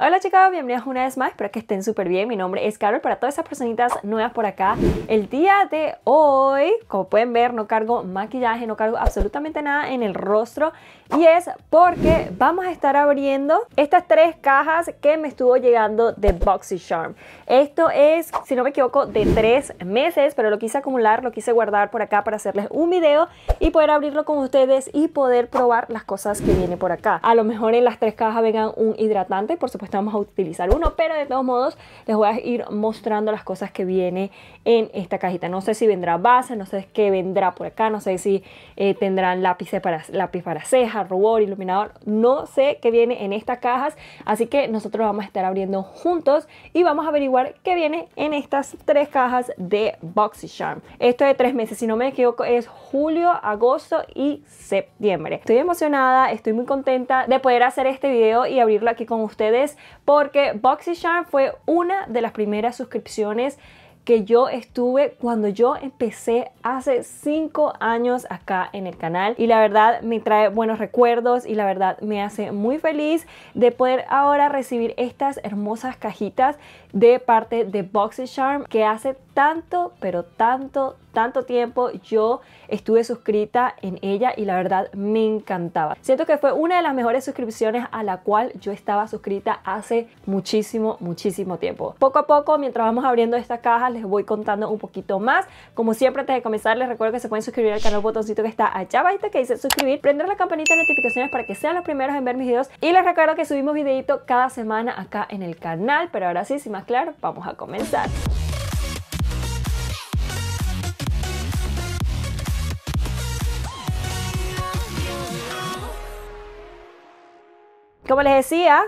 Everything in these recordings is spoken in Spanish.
Hola chicos, bienvenidos una vez más, espero que estén súper bien, mi nombre es Carol, para todas esas personitas nuevas por acá, el día de hoy, como pueden ver, no cargo maquillaje, no cargo absolutamente nada en el rostro y es porque vamos a estar abriendo estas tres cajas que me estuvo llegando de BoxyCharm. Esto es, si no me equivoco, de tres meses, pero lo quise acumular, lo quise guardar por acá para hacerles un video y poder abrirlo con ustedes y poder probar las cosas que viene por acá. A lo mejor en las tres cajas vengan un hidratante, por supuesto pues vamos a utilizar uno, pero de todos modos les voy a ir mostrando las cosas que viene en esta cajita. No sé si vendrá base, no sé qué vendrá por acá, no sé si eh, tendrán lápices para, lápiz para cejas, rubor, iluminador, no sé qué viene en estas cajas, así que nosotros vamos a estar abriendo juntos y vamos a averiguar qué viene en estas tres cajas de BoxyCharm. Esto de tres meses, si no me equivoco, es julio, agosto y septiembre. Estoy emocionada, estoy muy contenta de poder hacer este video y abrirlo aquí con ustedes porque BoxyCharm fue una de las primeras suscripciones que yo estuve cuando yo empecé hace 5 años acá en el canal y la verdad me trae buenos recuerdos y la verdad me hace muy feliz de poder ahora recibir estas hermosas cajitas de parte de BoxyCharm que hace tanto pero tanto tanto tiempo yo estuve suscrita en ella y la verdad me encantaba. Siento que fue una de las mejores suscripciones a la cual yo estaba suscrita hace muchísimo, muchísimo tiempo. Poco a poco, mientras vamos abriendo esta caja, les voy contando un poquito más. Como siempre, antes de comenzar, les recuerdo que se pueden suscribir al canal, botoncito que está allá abajito que dice suscribir, prender la campanita de notificaciones para que sean los primeros en ver mis videos. Y les recuerdo que subimos videito cada semana acá en el canal, pero ahora sí, sin más claro, vamos a comenzar. Como les decía,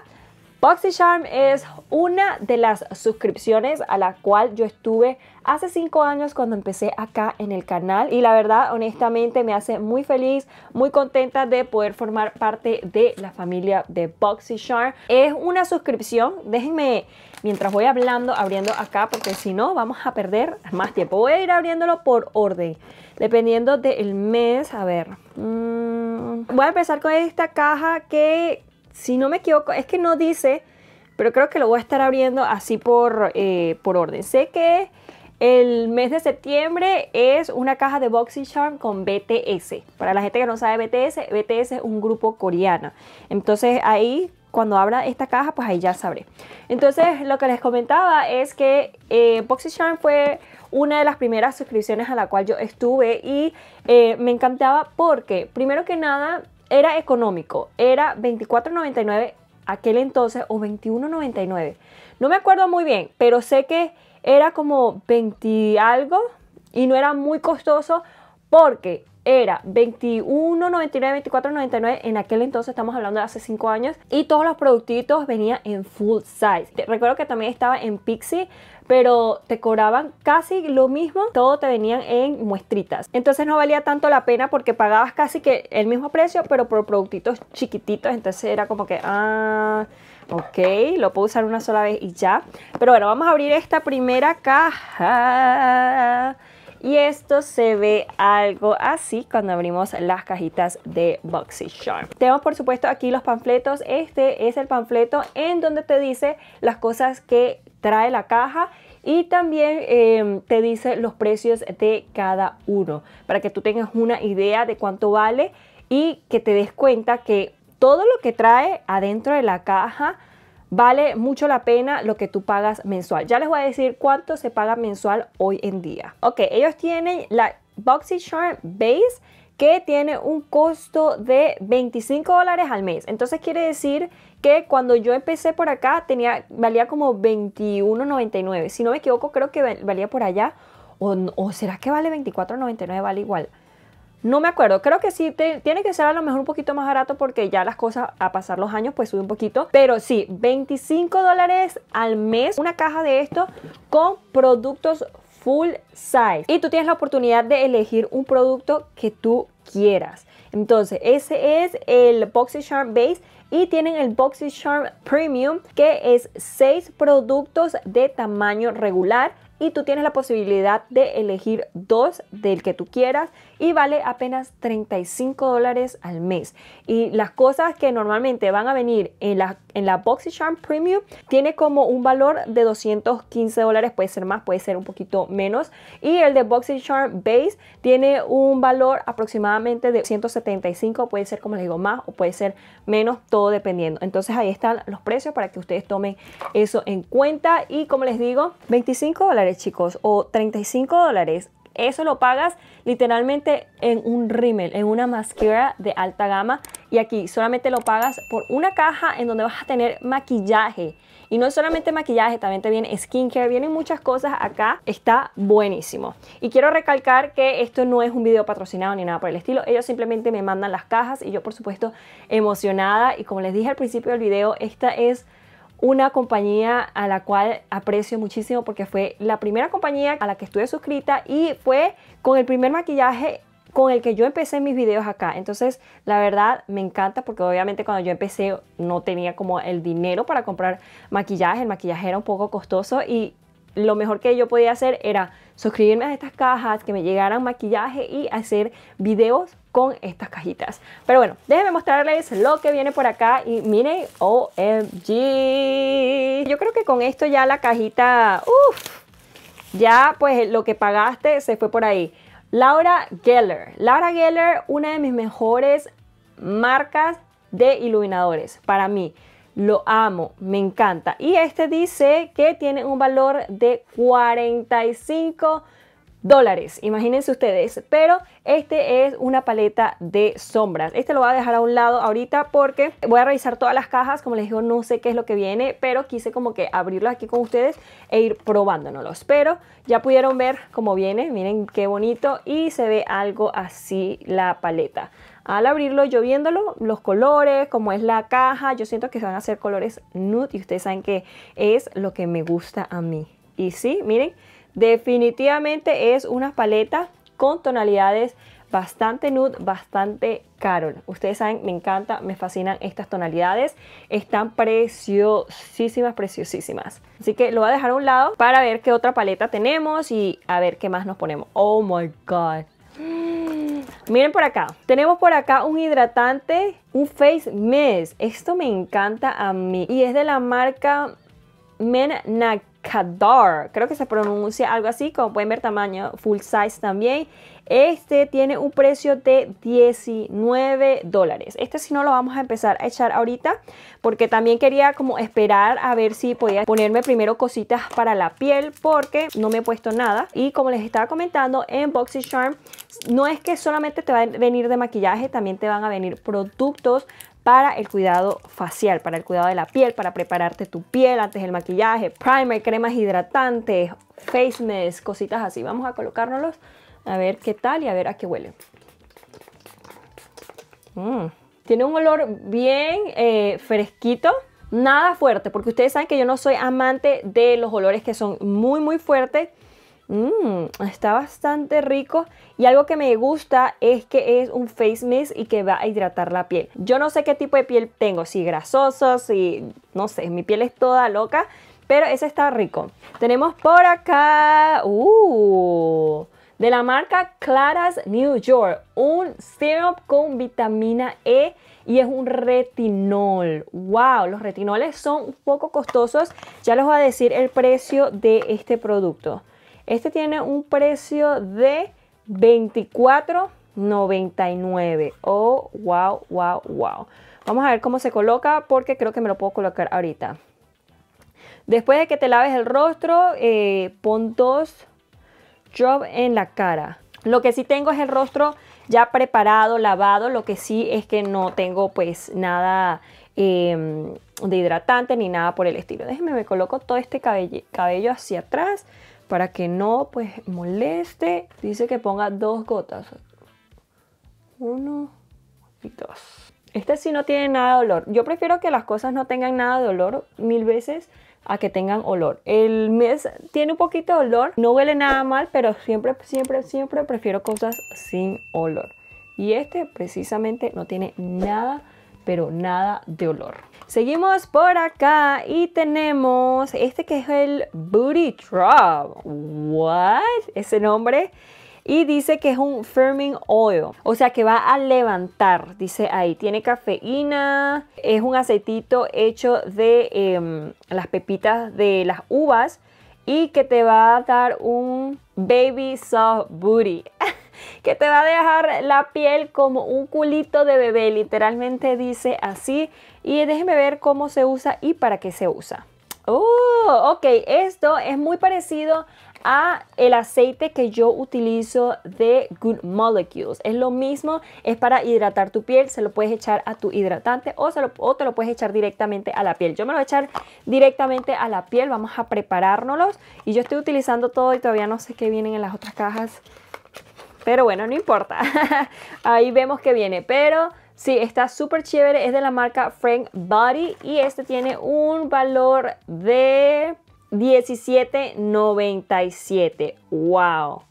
BoxyCharm es una de las suscripciones a la cual yo estuve hace 5 años cuando empecé acá en el canal y la verdad honestamente me hace muy feliz, muy contenta de poder formar parte de la familia de BoxyCharm. Es una suscripción, déjenme mientras voy hablando abriendo acá porque si no vamos a perder más tiempo. Voy a ir abriéndolo por orden, dependiendo del mes, a ver. Mm, voy a empezar con esta caja que si no me equivoco, es que no dice, pero creo que lo voy a estar abriendo así por, eh, por orden. Sé que el mes de septiembre es una caja de BoxyCharm con BTS. Para la gente que no sabe BTS, BTS es un grupo coreano. Entonces ahí, cuando abra esta caja, pues ahí ya sabré. Entonces lo que les comentaba es que eh, fue una de las primeras suscripciones a la cual yo estuve y eh, me encantaba porque, primero que nada, era económico, era 24.99 aquel entonces o 21.99. No me acuerdo muy bien, pero sé que era como 20 algo y no era muy costoso porque era 21.99, 24.99 en aquel entonces, estamos hablando de hace 5 años y todos los productitos venían en full size. Recuerdo que también estaba en Pixie, pero te cobraban casi lo mismo, todo te venían en muestritas. Entonces no valía tanto la pena porque pagabas casi que el mismo precio, pero por productitos chiquititos, entonces era como que, ah, ok, lo puedo usar una sola vez y ya. Pero bueno, vamos a abrir esta primera caja. Y esto se ve algo así cuando abrimos las cajitas de BoxyCharm. Tenemos por supuesto aquí los panfletos. Este es el panfleto en donde te dice las cosas que trae la caja y también em, te dice los precios de cada uno para que tú tengas una idea de cuánto vale y que te des cuenta que todo lo que trae adentro de la caja vale mucho la pena lo que tú pagas mensual. Ya les voy a decir cuánto se paga mensual hoy en día. Ok, ellos tienen la BoxyCharm Base que tiene un costo de 25 dólares al mes. Entonces quiere decir que cuando yo empecé por acá tenía, valía como 21.99. Si no me equivoco, creo que valía por allá. ¿O, será que vale 24.99? Vale igual. No me acuerdo, creo que sí, tiene que ser a lo mejor un poquito más barato porque ya las cosas a pasar los años pues sube un poquito. Pero sí, 25 dólares al mes una caja de esto con productos full size. Y tú tienes la oportunidad de elegir un producto que tú quieras. Entonces, ese es el Boxy Sharp Base y tienen el BoxyCharm Premium que es 6 productos de tamaño regular y tú tienes la posibilidad de elegir dos del que tú quieras y vale apenas 35 dólares al mes. Y las cosas que normalmente van a venir en la, en la BoxyCharm Premium tiene como un valor de 215 dólares, puede ser más, puede ser un poquito menos. Y el de Charm Base tiene un valor aproximadamente de 175, puede ser como les digo más o puede ser menos, todo dependiendo. Entonces ahí están los precios para que ustedes tomen eso en cuenta. Y como les digo, 25 dólares chicos o 35 dólares eso lo pagas literalmente en un rímel, en una mascara de alta gama. Y aquí solamente lo pagas por una caja en donde vas a tener maquillaje. Y no es solamente maquillaje, también te viene skincare, vienen muchas cosas acá. Está buenísimo. Y quiero recalcar que esto no es un video patrocinado ni nada por el estilo. Ellos simplemente me mandan las cajas y yo por supuesto emocionada. Y como les dije al principio del video, esta es una compañía a la cual aprecio muchísimo porque fue la primera compañía a la que estuve suscrita y fue con el primer maquillaje con el que yo empecé mis videos acá. Entonces, la verdad me encanta porque obviamente cuando yo empecé no tenía como el dinero para comprar maquillaje, el maquillaje era un poco costoso y lo mejor que yo podía hacer era suscribirme a estas cajas, que me llegaran maquillaje y hacer videos con estas cajitas. Pero bueno, déjenme mostrarles lo que viene por acá y miren, OMG. Yo creo que con esto ya la cajita, uff, ya pues lo que pagaste se fue por ahí. Laura Geller. Laura Geller, una de mis mejores marcas de iluminadores para mí. Lo amo, me encanta. Y este dice que tiene un valor de 45 dólares, imagínense ustedes, pero este es una paleta de sombras. Este lo voy a dejar a un lado ahorita porque voy a revisar todas las cajas, como les digo, no sé qué es lo que viene, pero quise como que abrirlo aquí con ustedes e ir probándonos. Pero ya pudieron ver cómo viene, miren qué bonito y se ve algo así la paleta. Al abrirlo, yo viéndolo, los colores, cómo es la caja, yo siento que se van a hacer colores nude y ustedes saben que es lo que me gusta a mí. Y sí, miren, Definitivamente es una paleta con tonalidades bastante nude, bastante caro Ustedes saben, me encanta, me fascinan estas tonalidades. Están preciosísimas, preciosísimas. Así que lo voy a dejar a un lado para ver qué otra paleta tenemos y a ver qué más nos ponemos. Oh my God. Miren por acá, tenemos por acá un hidratante, un face mist, esto me encanta a mí y es de la marca Men Kadar, creo que se pronuncia algo así, como pueden ver tamaño full size también. Este tiene un precio de 19 dólares. Este si no lo vamos a empezar a echar ahorita porque también quería como esperar a ver si podía ponerme primero cositas para la piel porque no me he puesto nada. Y como les estaba comentando en Charm no es que solamente te va a venir de maquillaje, también te van a venir productos para el cuidado facial, para el cuidado de la piel, para prepararte tu piel antes del maquillaje, primer, cremas hidratantes, face cositas así. Vamos a colocárnoslos a ver qué tal y a ver a qué huele. Mm. Tiene un olor bien eh, fresquito, nada fuerte, porque ustedes saben que yo no soy amante de los olores que son muy, muy fuertes. Mmm, está bastante rico y algo que me gusta es que es un face mist y que va a hidratar la piel. Yo no sé qué tipo de piel tengo, si grasoso, si no sé, mi piel es toda loca, pero ese está rico. Tenemos por acá, uh, de la marca Claras New York, un serum con vitamina E y es un retinol. ¡Wow! Los retinoles son un poco costosos. Ya les voy a decir el precio de este producto. Este tiene un precio de $24.99. Oh, wow, wow, wow. Vamos a ver cómo se coloca porque creo que me lo puedo colocar ahorita. Después de que te laves el rostro, eh, pon dos drops en la cara. Lo que sí tengo es el rostro ya preparado, lavado. Lo que sí es que no tengo pues nada em, de hidratante ni nada por el estilo. Déjeme, me coloco todo este cabello hacia atrás para que no pues moleste. Dice que ponga dos gotas. Uno y dos. Este sí no tiene nada de olor. Yo prefiero que las cosas no tengan nada de olor mil veces a que tengan olor. El mes tiene un poquito de olor, no huele nada mal, pero siempre, siempre, siempre prefiero cosas sin olor. Y este precisamente no tiene nada de pero nada de olor. Seguimos por acá y tenemos este que es el Booty Drop. ¿What? Ese nombre. Y dice que es un firming oil, o sea que va a levantar, dice ahí. Tiene cafeína, es un aceitito hecho de em, las pepitas de las uvas y que te va a dar un baby soft booty. que te va a dejar la piel como un culito de bebé, literalmente dice así. Y déjenme ver cómo se usa y para qué se usa. Oh, ok, esto es muy parecido a el aceite que yo utilizo de Good Molecules. Es lo mismo, es para hidratar tu piel, se lo puedes echar a tu hidratante o, o te lo puedes echar directamente a la piel. Yo me lo voy a echar directamente a la piel, vamos a preparárnoslos y yo estoy utilizando todo y todavía no sé qué vienen en las otras cajas. Pero bueno, no importa. Ahí vemos que viene. Pero sí, está súper chévere. Es de la marca Frank Body. Y este tiene un valor de 17.97. ¡Wow!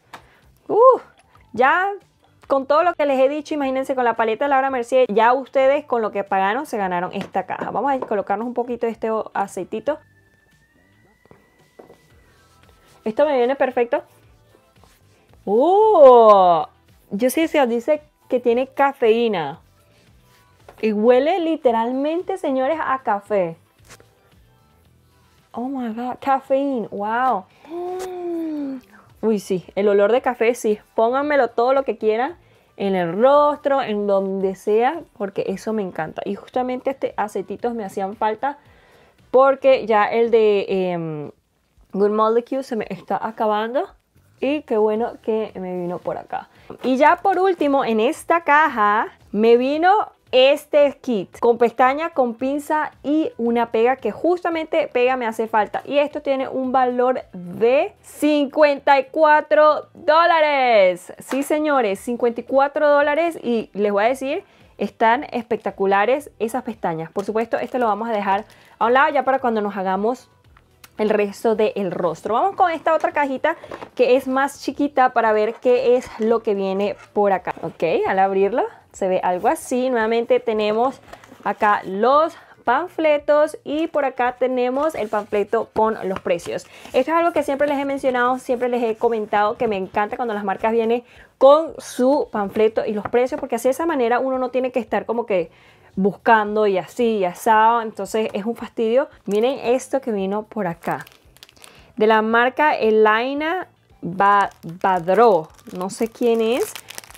Uh, ya con todo lo que les he dicho, imagínense con la paleta de Laura Mercier, ya ustedes con lo que pagaron se ganaron esta caja. Vamos a colocarnos un poquito de este aceitito. Esto me viene perfecto ¡Oh! Yo sí, se dice que tiene cafeína. Y huele literalmente, señores, a café. Oh my god, cafeína, wow. Uy, sí, el olor de café, sí. Pónganmelo todo lo que quieran en el rostro, en donde sea, porque eso me encanta. Y justamente este acetitos me hacían falta porque ya el de em, Good Molecule se me está acabando. Y qué bueno que me vino por acá. Y ya por último, en esta caja me vino este kit con pestaña, con pinza y una pega que justamente pega me hace falta. Y esto tiene un valor de 54 dólares. Sí, señores, 54 dólares y les voy a decir... Están espectaculares esas pestañas. Por supuesto, esto lo vamos a dejar a un lado ya para cuando nos hagamos el resto del rostro. Vamos con esta otra cajita que es más chiquita para ver qué es lo que viene por acá. Ok, al abrirlo se ve algo así. Nuevamente tenemos acá los panfletos y por acá tenemos el panfleto con los precios. Esto es algo que siempre les he mencionado, siempre les he comentado que me encanta cuando las marcas vienen con su panfleto y los precios porque así de esa manera uno no tiene que estar como que buscando y así y asado. Entonces es un fastidio. Miren esto que vino por acá. De la marca Elaina Badro. No sé quién es.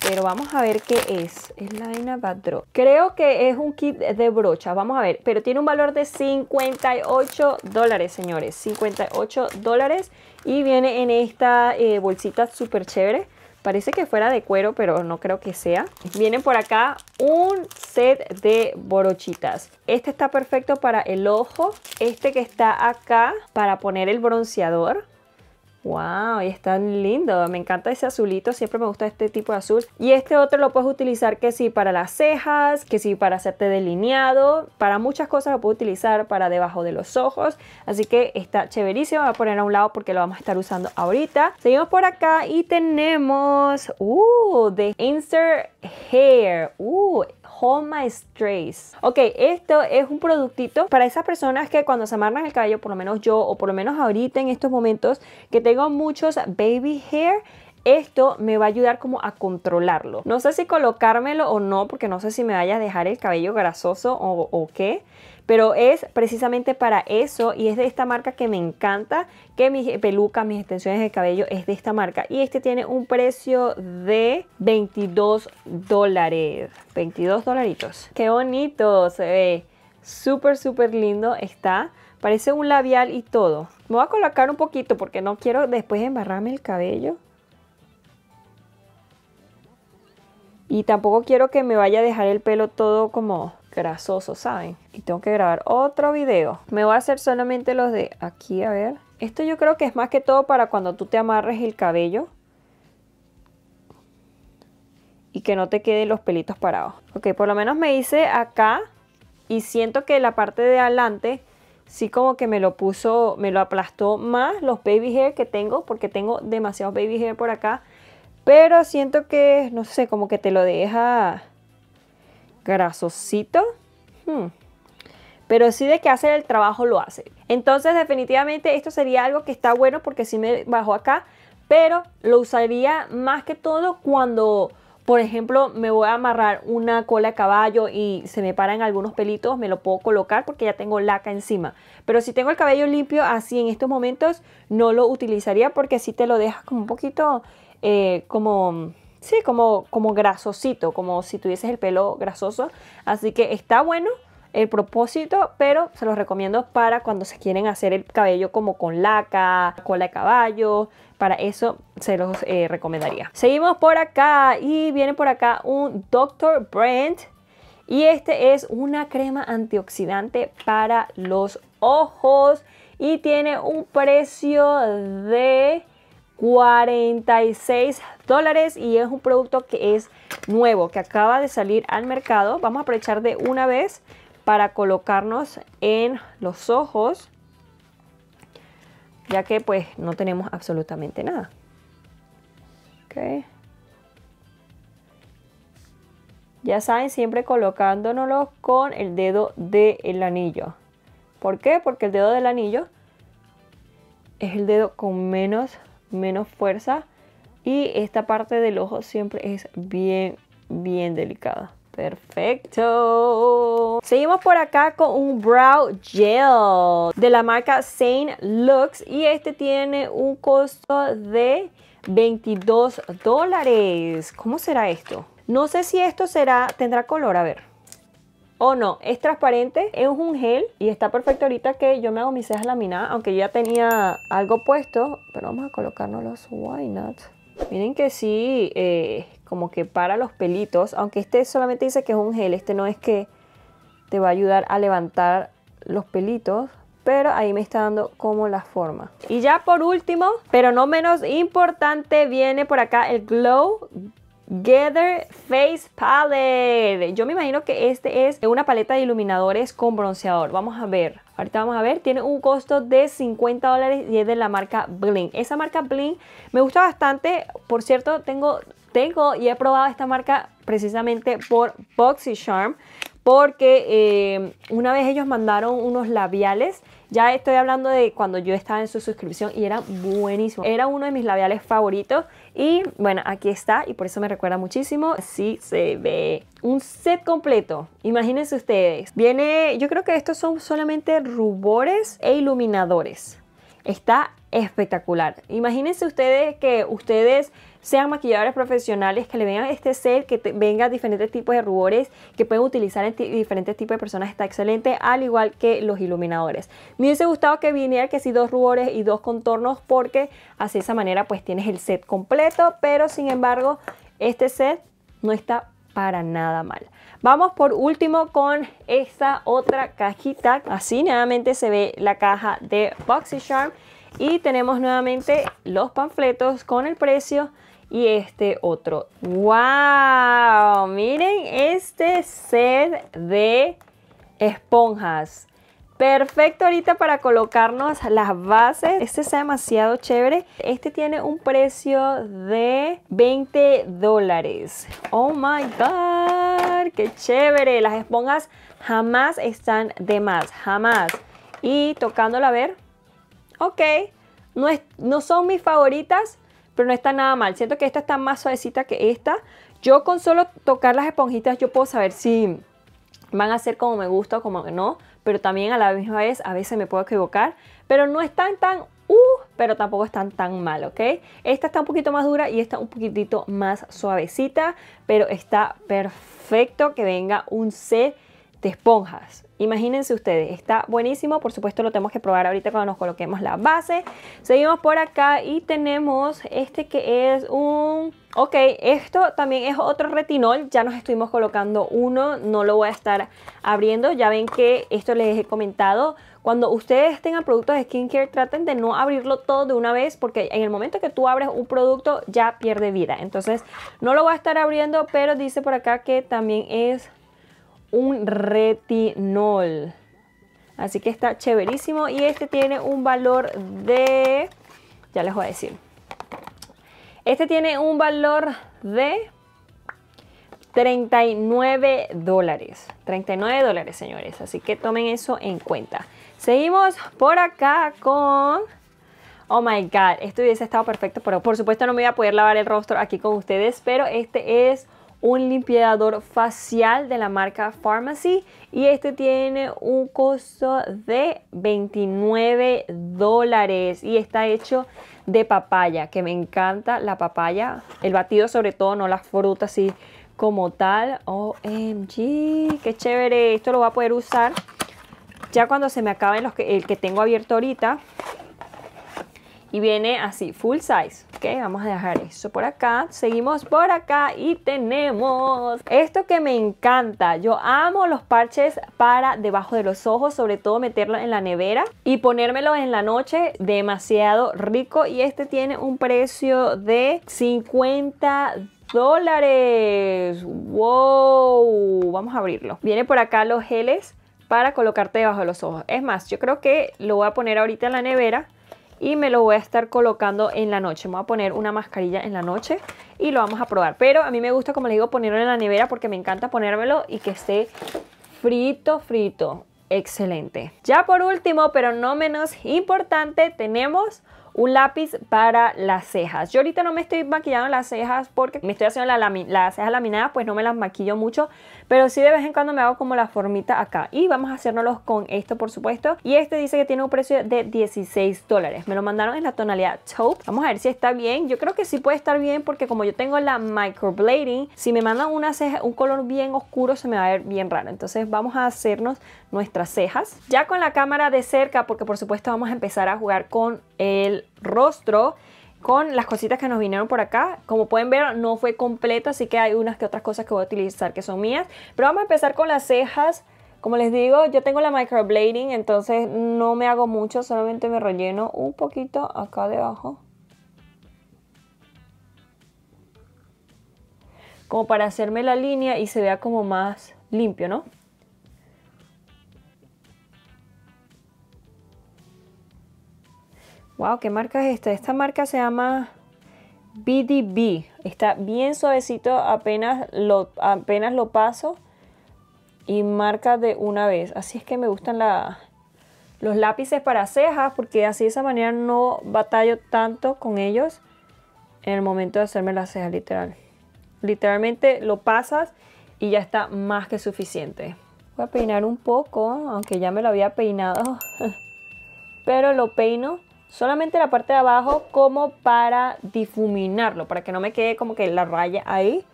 Pero vamos a ver qué es. Elaina Badro. Creo que es un kit de brocha, Vamos a ver. Pero tiene un valor de 58 dólares, señores. 58 dólares. Y viene en esta eh, bolsita súper chévere. Parece que fuera de cuero, pero no creo que sea. Vienen por acá un set de borochitas Este está perfecto para el ojo. Este que está acá para poner el bronceador. Wow, y tan lindo. Me encanta ese azulito. Siempre me gusta este tipo de azul. Y este otro lo puedes utilizar que sí para las cejas, que sí para hacerte delineado, para muchas cosas lo puedo utilizar para debajo de los ojos. Así que está chéverísimo. Voy a poner a un lado porque lo vamos a estar usando ahorita. Seguimos por acá y tenemos, uh, de Insert Hair. Uh, My Strays. Ok, esto es un productito para esas personas que cuando se amarran el cabello, por lo menos yo, o por lo menos ahorita en estos momentos, que tengo muchos baby hair, esto me va a ayudar como a controlarlo. No sé si colocármelo o no, porque no sé si me vaya a dejar el cabello grasoso o, o qué pero es precisamente para eso y es de esta marca que me encanta, que mis pelucas, mis extensiones de cabello es de esta marca y este tiene un precio de 22 dólares, 22 dolaritos. ¡Qué bonito! Se ve súper, súper lindo está. Parece un labial y todo. Me voy a colocar un poquito porque no quiero después embarrarme el cabello. Y tampoco quiero que me vaya a dejar el pelo todo como grasoso, ¿saben? Y tengo que grabar otro video. Me voy a hacer solamente los de aquí, a ver. Esto yo creo que es más que todo para cuando tú te amarres el cabello. Y que no te queden los pelitos parados. Ok, por lo menos me hice acá. Y siento que la parte de adelante sí como que me lo puso, me lo aplastó más los baby hair que tengo. Porque tengo demasiados baby hair por acá. Pero siento que, no sé, como que te lo deja grasosito. Hmm. Pero sí de que hace el trabajo lo hace. Entonces definitivamente esto sería algo que está bueno porque si me bajo acá. Pero lo usaría más que todo cuando, por ejemplo, me voy a amarrar una cola de caballo y se me paran algunos pelitos. Me lo puedo colocar porque ya tengo laca encima. Pero si tengo el cabello limpio así en estos momentos, no lo utilizaría porque si te lo dejas como un poquito eh, como sí, como, como grasosito, como si tuvieses el pelo grasoso. Así que está bueno el propósito, pero se los recomiendo para cuando se quieren hacer el cabello como con laca, cola de caballo, para eso se los eh, recomendaría. Seguimos por acá y viene por acá un Dr. Brand y este es una crema antioxidante para los ojos y tiene un precio de 46 dólares y es un producto que es nuevo, que acaba de salir al mercado. Vamos a aprovechar de una vez para colocarnos en los ojos, ya que pues no tenemos absolutamente nada. Okay. Ya saben, siempre colocándonos con el dedo del anillo. ¿Por qué? Porque el dedo del anillo es el dedo con menos menos fuerza y esta parte del ojo siempre es bien, bien delicada. Perfecto. Seguimos por acá con un brow gel de la marca saint Looks y este tiene un costo de 22 dólares. ¿Cómo será esto? No sé si esto será, tendrá color, a ver o no. Es transparente, es un gel y está perfecto ahorita que yo me hago mis cejas laminadas, aunque ya tenía algo puesto, pero vamos a colocarnos los why not. Miren que sí, eh, como que para los pelitos, aunque este solamente dice que es un gel, este no es que te va a ayudar a levantar los pelitos, pero ahí me está dando como la forma. Y ya por último, pero no menos importante, viene por acá el Glow Gather Face Palette. Yo me imagino que este es una paleta de iluminadores con bronceador. Vamos a ver. Ahorita vamos a ver, tiene un costo de 50 dólares y es de la marca Bling. Esa marca Bling me gusta bastante. Por cierto, tengo, tengo y he probado esta marca precisamente por Charm, Porque eh, una vez ellos mandaron unos labiales. Ya estoy hablando de cuando yo estaba en su suscripción y era buenísimo. Era uno de mis labiales favoritos. Y bueno, aquí está y por eso me recuerda muchísimo. sí se ve un set completo. Imagínense ustedes. Viene, yo creo que estos son solamente rubores e iluminadores. Está espectacular. Imagínense ustedes que ustedes sean maquilladores profesionales, que le vengan este set, que venga diferentes tipos de rubores que pueden utilizar en diferentes tipos de personas, está excelente, al igual que los iluminadores. Me hubiese gustado que viniera que si sí, dos rubores y dos contornos, porque así de esa manera pues tienes el set completo, pero sin embargo este set no está para nada mal. Vamos por último con esta otra cajita. Así nuevamente se ve la caja de BoxyCharm y tenemos nuevamente los panfletos con el precio y este otro. ¡Wow! Miren este set de esponjas. Perfecto ahorita para colocarnos las bases. Este es demasiado chévere. Este tiene un precio de 20 dólares. ¡Oh my God! ¡Qué chévere! Las esponjas jamás están de más. Jamás. Y tocándola a ver. Ok. No, es, no son mis favoritas, pero no está nada mal. Siento que esta está más suavecita que esta. Yo con solo tocar las esponjitas yo puedo saber si van a ser como me gusta o como no, pero también a la misma vez a veces me puedo equivocar, pero no están tan uh, pero tampoco están tan mal, ¿ok? Esta está un poquito más dura y esta un poquitito más suavecita, pero está perfecto que venga un set de esponjas. Imagínense ustedes, está buenísimo, por supuesto lo tenemos que probar ahorita cuando nos coloquemos la base. Seguimos por acá y tenemos este que es un... Ok, esto también es otro retinol, ya nos estuvimos colocando uno, no lo voy a estar abriendo, ya ven que esto les he comentado. Cuando ustedes tengan productos de skincare, traten de no abrirlo todo de una vez porque en el momento que tú abres un producto ya pierde vida. Entonces, no lo voy a estar abriendo, pero dice por acá que también es un retinol. Así que está chéverísimo y este tiene un valor de, ya les voy a decir, este tiene un valor de 39 dólares. 39 dólares, señores. Así que tomen eso en cuenta. Seguimos por acá con... Oh my God, esto hubiese estado perfecto, pero por supuesto no me voy a poder lavar el rostro aquí con ustedes, pero este es un limpiador facial de la marca Pharmacy y este tiene un costo de 29 dólares y está hecho de papaya, que me encanta la papaya, el batido sobre todo, no las frutas así como tal. OMG, qué chévere, esto lo voy a poder usar ya cuando se me acabe los el que tengo abierto ahorita y viene así, full size. Ok, vamos a dejar eso por acá. Seguimos por acá y tenemos esto que me encanta. Yo amo los parches para debajo de los ojos, sobre todo meterlo en la nevera y ponérmelo en la noche. Demasiado rico. Y este tiene un precio de 50 dólares. ¡Wow! Vamos a abrirlo. Viene por acá los geles para colocarte debajo de los ojos. Es más, yo creo que lo voy a poner ahorita en la nevera y me lo voy a estar colocando en la noche. Me voy a poner una mascarilla en la noche y lo vamos a probar. Pero a mí me gusta, como les digo, ponerlo en la nevera porque me encanta ponérmelo y que esté frito, frito. Excelente. Ya por último, pero no menos importante, tenemos un lápiz para las cejas. Yo ahorita no me estoy maquillando las cejas porque me estoy haciendo las cejas laminadas, pues no me las maquillo mucho, pero sí de vez en cuando me hago como la formita acá. Y vamos a hacernos con esto, por supuesto. Y este dice que tiene un precio de 16 dólares. Me lo mandaron en la tonalidad taupe. Vamos a ver si está bien. Yo creo que sí puede estar bien porque como yo tengo la microblading, si me mandan una ceja, un color bien oscuro se me va a ver bien raro. Entonces vamos a hacernos nuestras cejas. Ya con la cámara de cerca, porque por supuesto vamos a empezar a jugar con el rostro con las cositas que nos vinieron por acá. Como pueden ver, no fue completo así que hay unas que otras cosas que voy a utilizar que son mías. Pero vamos a empezar con las cejas. Como les digo, yo tengo la microblading, entonces no me hago mucho, solamente me relleno un poquito acá debajo. Como para hacerme la línea y se vea como más limpio, ¿no? Wow, ¿qué marca es esta? Esta marca se llama BDB. Está bien suavecito, apenas lo, apenas lo paso y marca de una vez. Así es que me gustan los lápices para cejas porque así de esa manera no batallo tanto con ellos en el momento de hacerme las cejas, literal. Literalmente lo pasas y ya está más que suficiente. Voy a peinar un poco, aunque ya me lo había peinado, pero lo peino solamente la parte de abajo como para difuminarlo, para que no me quede como que la raya ahí,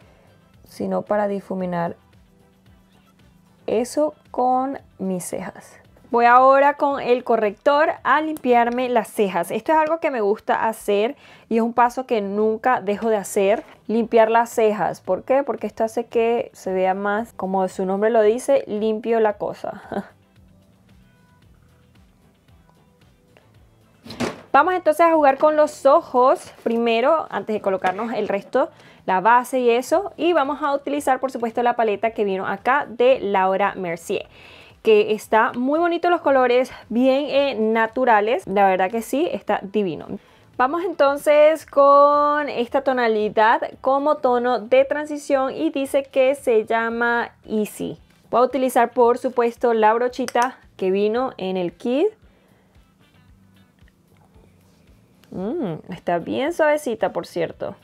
sino para difuminar eso con mis cejas. Voy ahora con el corrector a limpiarme las cejas. Esto es algo que me gusta hacer y es un paso que nunca dejo de hacer. Limpiar las cejas. ¿Por qué? Porque esto hace que se vea más, como su nombre lo dice, limpio la cosa. Vamos entonces a jugar con los ojos primero, antes de colocarnos el resto, la base y eso. Y vamos a utilizar, por supuesto, la paleta que vino acá de Laura Mercier que está muy bonito los colores, bien eh, naturales, la verdad que sí, está divino. Vamos entonces con esta tonalidad como tono de transición y dice que se llama Easy. Voy a utilizar por supuesto la brochita que vino en el kit Mm, está bien suavecita, por cierto.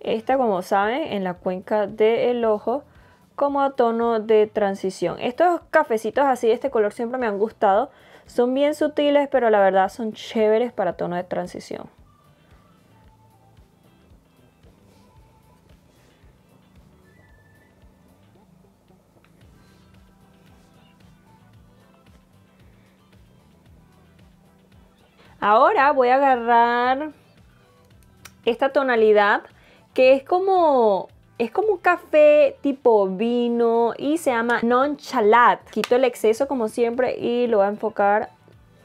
Esta, como saben, en la cuenca del ojo, como a tono de transición. Estos cafecitos así de este color siempre me han gustado. Son bien sutiles, pero la verdad son chéveres para tono de transición. Ahora voy a agarrar esta tonalidad que es como es como un café tipo vino y se llama Nonchalat. Quito el exceso como siempre y lo voy a enfocar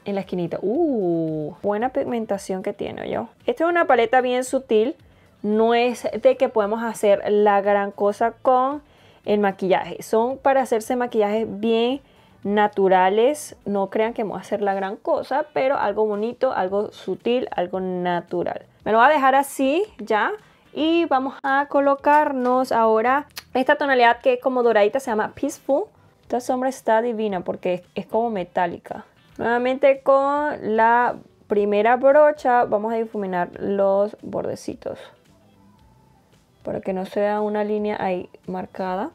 en la esquinita. ¡Uh! Buena pigmentación que tiene yo. Esta es una paleta bien sutil. No es de que podemos hacer la gran cosa con el maquillaje. Son para hacerse maquillajes bien naturales. No crean que vamos voy a hacer la gran cosa, pero algo bonito, algo sutil, algo natural. Me lo voy a dejar así ya y vamos a colocarnos ahora esta tonalidad que es como doradita, se llama Peaceful. Esta sombra está divina porque es como metálica. Nuevamente con la primera brocha vamos a difuminar los bordecitos para que no sea una línea ahí marcada.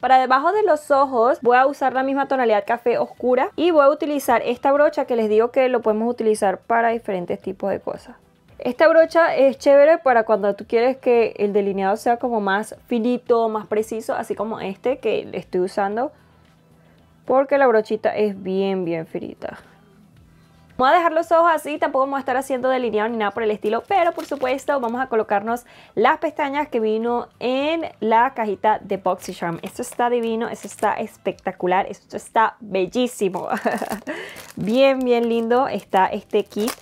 Para debajo de los ojos voy a usar la misma tonalidad café oscura y voy a utilizar esta brocha que les digo que lo podemos utilizar para diferentes tipos de cosas. Esta brocha es chévere para cuando tú quieres que el delineado sea como más finito, más preciso, así como este que estoy usando. Porque la brochita es bien, bien finita. Vamos a dejar los ojos así, tampoco vamos a estar haciendo delineado ni nada por el estilo, pero por supuesto vamos a colocarnos las pestañas que vino en la cajita de charm. Esto está divino, esto está espectacular, esto está bellísimo. bien, bien lindo está este kit.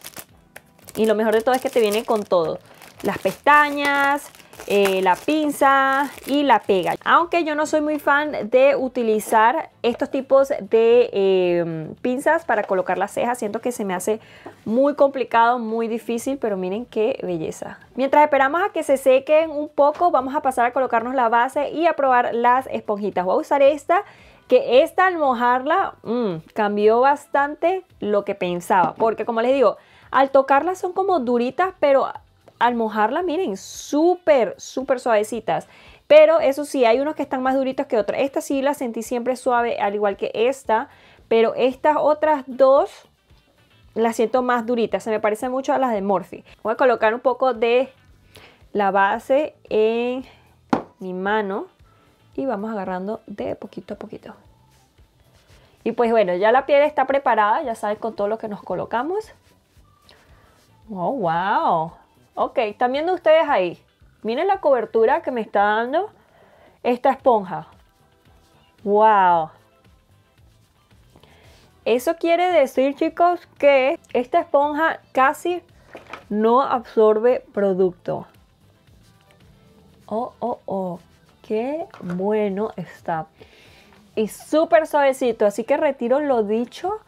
Y lo mejor de todo es que te viene con todo. Las pestañas, eh, la pinza y la pega. Aunque yo no soy muy fan de utilizar estos tipos de eh, pinzas para colocar las cejas, siento que se me hace muy complicado, muy difícil, pero miren qué belleza. Mientras esperamos a que se sequen un poco, vamos a pasar a colocarnos la base y a probar las esponjitas. Voy a usar esta que esta al mojarla mm, cambió bastante lo que pensaba, porque como les digo, al tocarlas son como duritas, pero al mojarla, miren, súper, súper suavecitas. Pero eso sí, hay unos que están más duritos que otros. Esta sí la sentí siempre suave, al igual que esta. Pero estas otras dos las siento más duritas. Se me parecen mucho a las de Morphe. Voy a colocar un poco de la base en mi mano. Y vamos agarrando de poquito a poquito. Y pues bueno, ya la piel está preparada. Ya saben con todo lo que nos colocamos. ¡Oh, wow! Ok, están viendo ustedes ahí. Miren la cobertura que me está dando esta esponja. ¡Wow! Eso quiere decir, chicos, que esta esponja casi no absorbe producto. Oh, oh, oh. Qué bueno está. Y súper suavecito. Así que retiro lo dicho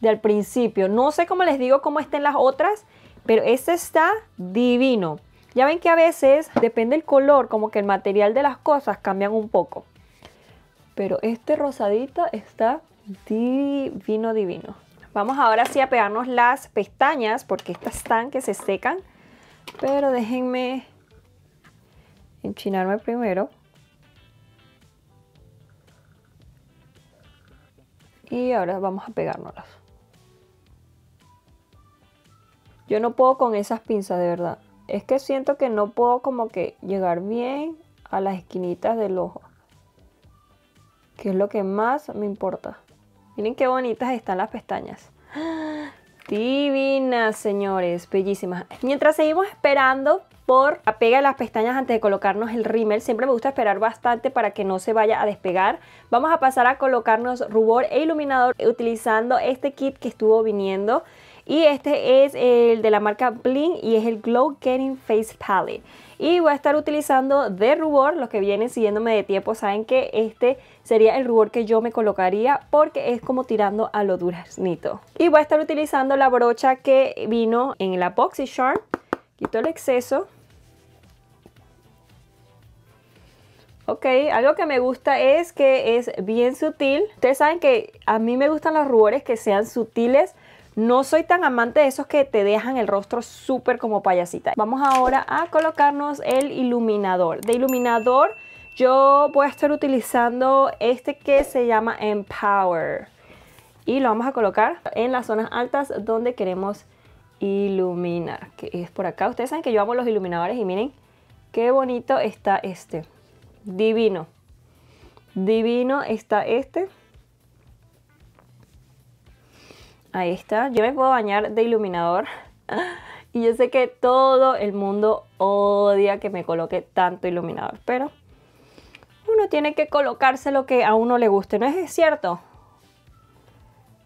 del principio. No sé cómo les digo cómo estén las otras. Pero este está divino. Ya ven que a veces, depende del color, como que el material de las cosas cambian un poco. Pero este rosadito está divino, divino. Vamos ahora sí a pegarnos las pestañas, porque estas están que se secan. Pero déjenme enchinarme primero. Y ahora vamos a pegárnoslas. Yo no puedo con esas pinzas, de verdad. Es que siento que no puedo como que llegar bien a las esquinitas del ojo. Que es lo que más me importa. Miren qué bonitas están las pestañas. Divinas, señores. Bellísimas. Mientras seguimos esperando por la pega de las pestañas antes de colocarnos el rímel. Siempre me gusta esperar bastante para que no se vaya a despegar. Vamos a pasar a colocarnos rubor e iluminador utilizando este kit que estuvo viniendo. Y este es el de la marca Bling y es el Glow Getting Face Palette. Y voy a estar utilizando de rubor, los que vienen siguiéndome de tiempo saben que este sería el rubor que yo me colocaría porque es como tirando a lo duraznito. Y voy a estar utilizando la brocha que vino en la sharp. Quito el exceso. Ok, algo que me gusta es que es bien sutil. Ustedes saben que a mí me gustan los rubores que sean sutiles no soy tan amante de esos que te dejan el rostro súper como payasita. Vamos ahora a colocarnos el iluminador. De iluminador yo voy a estar utilizando este que se llama Empower. Y lo vamos a colocar en las zonas altas donde queremos iluminar. Que es por acá. Ustedes saben que yo amo los iluminadores y miren qué bonito está este. Divino. Divino está este. Ahí está. Yo me puedo bañar de iluminador. y yo sé que todo el mundo odia que me coloque tanto iluminador. Pero uno tiene que colocarse lo que a uno le guste. ¿No es cierto?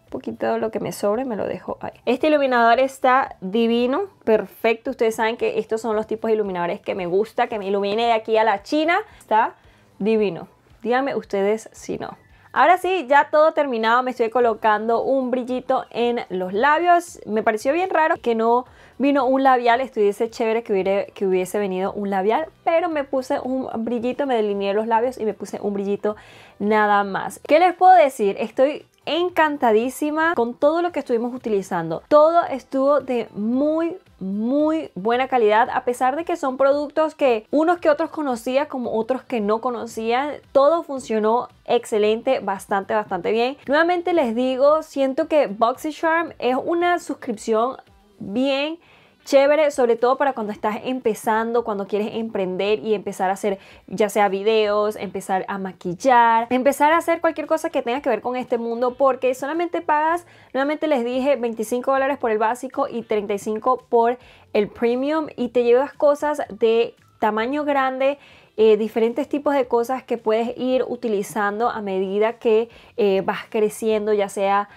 Un poquito de lo que me sobre me lo dejo ahí. Este iluminador está divino, perfecto. Ustedes saben que estos son los tipos de iluminadores que me gusta, que me ilumine de aquí a la China. Está divino. Díganme ustedes si no. Ahora sí, ya todo terminado, me estoy colocando un brillito en los labios. Me pareció bien raro que no vino un labial, estuviese chévere que, que hubiese venido un labial, pero me puse un brillito, me delineé los labios y me puse un brillito nada más. ¿Qué les puedo decir? Estoy encantadísima con todo lo que estuvimos utilizando. Todo estuvo de muy muy buena calidad, a pesar de que son productos que unos que otros conocía como otros que no conocían todo funcionó excelente, bastante, bastante bien. Nuevamente les digo, siento que charm es una suscripción bien chévere, sobre todo para cuando estás empezando, cuando quieres emprender y empezar a hacer ya sea videos, empezar a maquillar, empezar a hacer cualquier cosa que tenga que ver con este mundo, porque solamente pagas, nuevamente les dije, 25 dólares por el básico y 35 por el premium y te llevas cosas de tamaño grande. Eh, diferentes tipos de cosas que puedes ir utilizando a medida que eh, vas creciendo, ya sea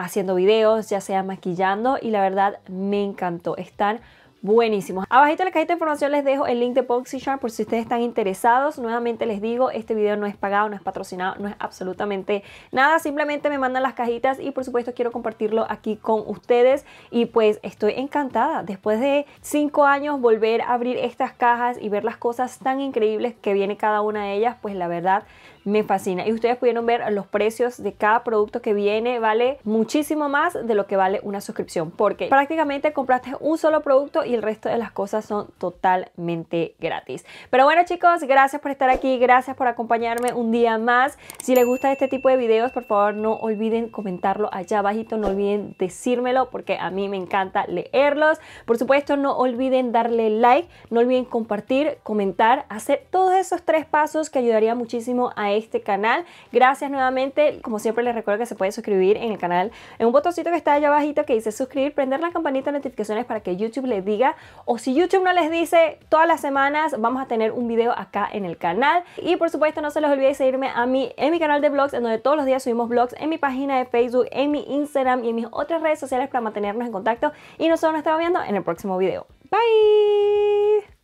haciendo videos, ya sea maquillando y la verdad me encantó. Están buenísimos. Abajito en la cajita de información les dejo el link de Sharp por si ustedes están interesados. Nuevamente les digo, este video no es pagado, no es patrocinado, no es absolutamente nada. Simplemente me mandan las cajitas y por supuesto quiero compartirlo aquí con ustedes. Y pues estoy encantada. Después de cinco años volver a abrir estas cajas y ver las cosas tan increíbles que viene cada una de ellas, pues la verdad me fascina. Y ustedes pudieron ver los precios de cada producto que viene, vale muchísimo más de lo que vale una suscripción, porque prácticamente compraste un solo producto y el resto de las cosas son totalmente gratis. Pero bueno chicos, gracias por estar aquí, gracias por acompañarme un día más. Si les gusta este tipo de videos, por favor no olviden comentarlo allá abajito, no olviden decírmelo porque a mí me encanta leerlos. Por supuesto, no olviden darle like, no olviden compartir, comentar, hacer todos esos tres pasos que ayudaría muchísimo a este canal. Gracias nuevamente. Como siempre les recuerdo que se puede suscribir en el canal en un botoncito que está allá abajito que dice suscribir, prender la campanita de notificaciones para que YouTube les diga o si YouTube no les dice todas las semanas vamos a tener un video acá en el canal. Y por supuesto no se les olvide seguirme a mí en mi canal de vlogs, en donde todos los días subimos vlogs en mi página de Facebook, en mi Instagram y en mis otras redes sociales para mantenernos en contacto y nosotros nos estamos viendo en el próximo video. Bye!